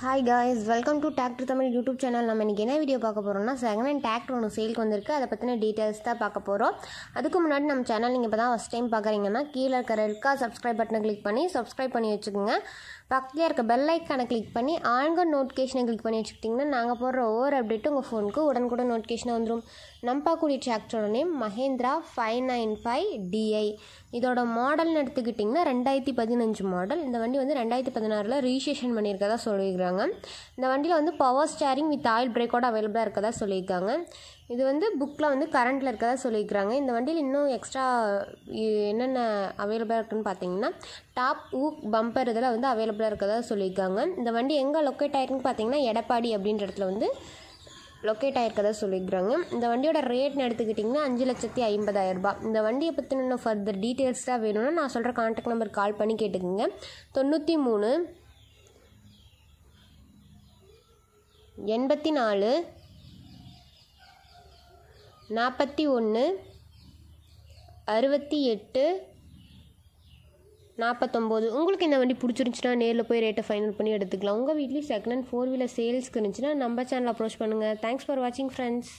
hi guys welcome to doctor Tamil YouTube channel நம்ம இன்றைக்கி என்ன வீடியோ பார்க்க போகிறோம்னா செகண்ட் ஹேண்ட் டாக்டர் ஒன்று சேலுக்கு வந்திருக்கு அதை பற்றின டீட்டெயில்ஸ் தான் பார்க்க போகிறோம் அதுக்கு முன்னாடி நம்ம சேனல் நீங்கள் இப்போ தான் ஃபஸ்ட் டைம் பார்க்குறீங்கன்னா கீழே இருக்கிற இருக்கா சப்ஸ்கிரைப் பட்டனை கிளிக் பண்ணி சப்ஸ்கிரைப் பண்ணி வச்சுக்கோங்க பக்கத்தில் இருக்க பெல் ஐக்கானை கிளிக் பண்ணி ஆழ்க நோட்டிஃபிகேஷனை கிளிக் பண்ணி வச்சுக்கிட்டிங்கன்னா நாங்கள் போடுற ஒவ்வொரு அப்டேட்டும் உங்கள் ஃபோனுக்கு கூட நோட்டிஃபிகேஷன் வந்துடும் நம்ம பார்க்கக்கூடிய டிராக்டரோட name Mahindra five nine five DI இதோட மாடல்னு எடுத்துக்கிட்டிங்கன்னா ரெண்டாயிரத்தி பதினஞ்சு மாடல் இந்த வண்டி வந்து ரெண்டாயிரத்தி பதினாறில் ரிஜிஸ்ட்ரேஷன் பண்ணியிருக்கதா சொல்லுகிறேன் சொல்லியிருக்காங்க இந்த வண்டியில் வந்து பவர் ஸ்டேரிங் வித் ஆயில் பிரேக்கோட அவைலபிளாக இருக்கதா சொல்லியிருக்காங்க இது வந்து புக்கில் வந்து கரண்டில் இருக்கதா சொல்லியிருக்கிறாங்க இந்த வண்டியில் இன்னும் எக்ஸ்ட்ரா என்னென்ன அவைலபிளாக இருக்குன்னு பார்த்தீங்கன்னா டாப் ஊக் பம்பர் இதெல்லாம் வந்து அவைலபிளாக இருக்கதா சொல்லியிருக்காங்க இந்த வண்டி எங்கே லொக்கேட் ஆயிருக்குன்னு பார்த்தீங்கன்னா எடப்பாடி அப்படின்ற இடத்துல வந்து லொக்கேட் ஆகிருக்கதா சொல்லியிருக்கிறாங்க இந்த வண்டியோட ரேட்னு எடுத்துக்கிட்டிங்கன்னா அஞ்சு லட்சத்தி ஐம்பதாயிரரூபா இந்த வண்டியை பற்றின ஃபர்தர் டீட்டெயில்ஸாக வேணும்னா நான் சொல்கிற கான்டாக்ட் நம்பர் கால் பண்ணி கேட்டுக்கோங்க தொண்ணூற்றி மூணு எண்பத்தி நாலு நாற்பத்தி ஒன்று அறுபத்தி எட்டு நாற்பத்தொம்போது உங்களுக்கு இந்த வண்டி பிடிச்சிருந்துச்சுன்னா நேரில் போய் ரேட்டை ஃபைனல் பண்ணி எடுத்துக்கலாம் உங்கள் வீட்லேயும் செகண்ட் ஹேண்ட் ஃபோர் வீலர் சேல்ஸ்க்கு இருந்துச்சுன்னா நம்ம சேனல் அப்ரோச் பண்ணுங்கள் தேங்க்ஸ் ஃபார் வாட்சிங் ஃப்ரெண்ட்ஸ்